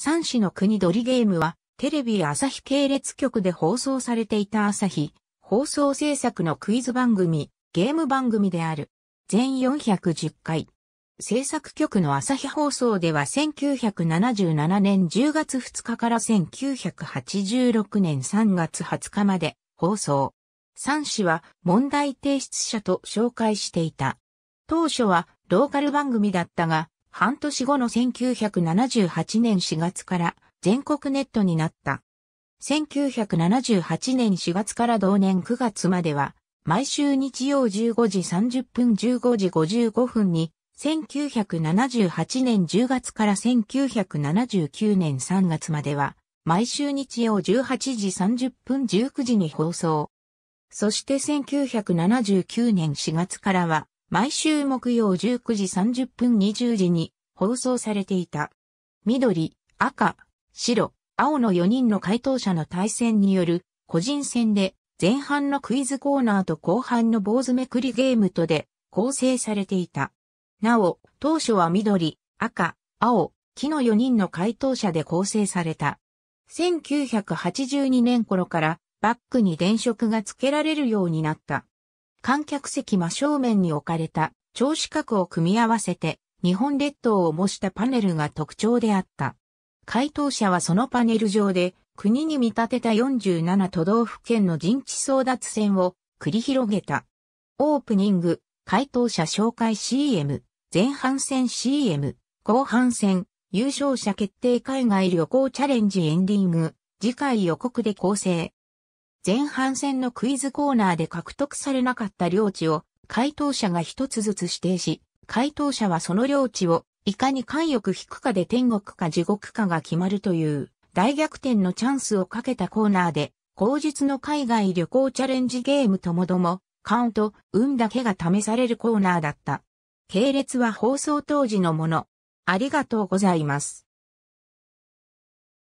三市の国鳥ゲームは、テレビ朝日系列局で放送されていた朝日、放送制作のクイズ番組、ゲーム番組である。全410回。制作局の朝日放送では1977年10月2日から1986年3月20日まで放送。三市は問題提出者と紹介していた。当初はローカル番組だったが、半年後の1978年4月から全国ネットになった。1978年4月から同年9月までは、毎週日曜15時30分15時55分に、1978年10月から1979年3月までは、毎週日曜18時30分19時に放送。そして1979年4月からは、毎週木曜19時30分20時に放送されていた。緑、赤、白、青の4人の回答者の対戦による個人戦で前半のクイズコーナーと後半の坊主めくりゲームとで構成されていた。なお、当初は緑、赤、青、木の4人の回答者で構成された。1982年頃からバックに電飾が付けられるようになった。観客席真正面に置かれた超四角を組み合わせて日本列島を模したパネルが特徴であった。回答者はそのパネル上で国に見立てた47都道府県の陣地争奪戦を繰り広げた。オープニング、回答者紹介 CM、前半戦 CM、後半戦、優勝者決定海外旅行チャレンジエンディング、次回予告で構成。前半戦のクイズコーナーで獲得されなかった領地を回答者が一つずつ指定し、回答者はその領地をいかに関欲引くかで天国か地獄かが決まるという大逆転のチャンスをかけたコーナーで、後日の海外旅行チャレンジゲームともども、カウント、運だけが試されるコーナーだった。系列は放送当時のもの。ありがとうございます。